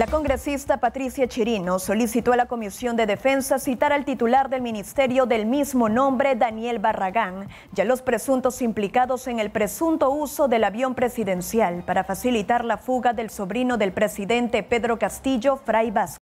La congresista Patricia Chirino solicitó a la Comisión de Defensa citar al titular del ministerio del mismo nombre, Daniel Barragán, y a los presuntos implicados en el presunto uso del avión presidencial para facilitar la fuga del sobrino del presidente Pedro Castillo, Fray Vasco.